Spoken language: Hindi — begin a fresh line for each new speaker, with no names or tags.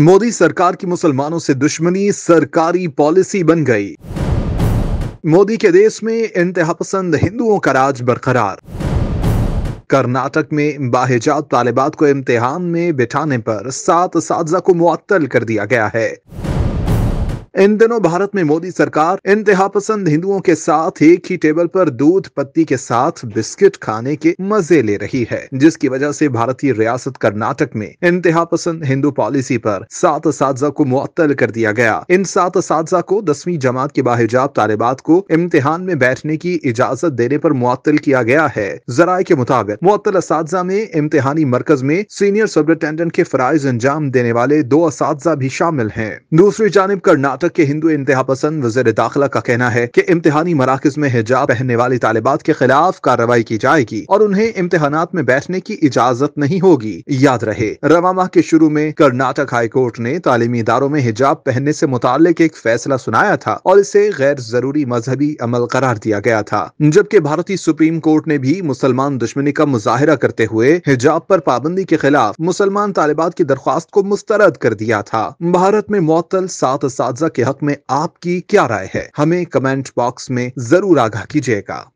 मोदी सरकार की मुसलमानों से दुश्मनी सरकारी पॉलिसी बन गई मोदी के देश में इंतहा पसंद हिंदुओं का राज बरकरार कर्नाटक में बाहिजात तालिबात को इम्तिहान में बिठाने पर सात साजा को मुअत्तल कर दिया गया है इन दिनों भारत में मोदी सरकार इंतहा पसंद हिंदुओं के साथ एक ही टेबल पर दूध पत्ती के साथ बिस्किट खाने के मजे ले रही है जिसकी वजह से भारतीय रियासत कर्नाटक में इंतहा पसंद हिंदू पॉलिसी पर सात असाजा को मुअत्तल कर दिया गया इन सात असाजा को दसवीं जमात के बाहिजाब तालिबात को इम्तिहान में बैठने की इजाजत देने पर मुअत्तल किया गया है जराये के मुताबिक मुअत्तल इस में इम्तिहानी मरकज में सीनियर सुप्रिटेंडेंट के फराइज अंजाम देने वाले दो इस भी शामिल है दूसरी जानब कर्नाटक मशरक के हिंदू इंतहा पसंद वजर दाखिला का कहना है की इम्तहानी मराकज में हिजाब पहनने वाले तालिबात के खिलाफ कार्रवाई की जाएगी और उन्हें इम्तहान में बैठने की इजाजत नहीं होगी याद रहे रवा माह के शुरू में कर्नाटक हाई कोर्ट ने तालीमी इदारों में हिजाब पहनने ऐसी मुताल एक फैसला सुनाया था और इसे गैर जरूरी मजहबी अमल करार दिया गया था जबकि भारतीय सुप्रीम कोर्ट ने भी मुसलमान दुश्मनी का मुजाहरा करते हुए हिजाब पर पाबंदी के खिलाफ मुसलमान तालिबात की दरख्वास्त को मुस्तरद कर दिया था भारत में मअतल सात इस के हक में आपकी क्या राय है हमें कमेंट बॉक्स में जरूर आगाह कीजिएगा